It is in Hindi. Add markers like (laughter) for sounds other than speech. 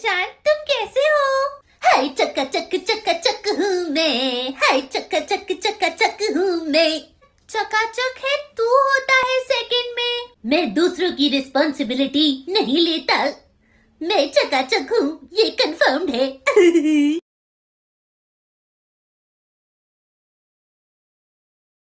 जान तुम कैसे हो हाय चक्का चक चक्का चक हूँ मैं हाय चक्का चक चक्का चक हूँ मैं चक है तू होता है सेकंड में मैं दूसरों की रिस्पॉन्सिबिलिटी नहीं लेता मैं चक हूँ ये कंफर्म्ड है (laughs)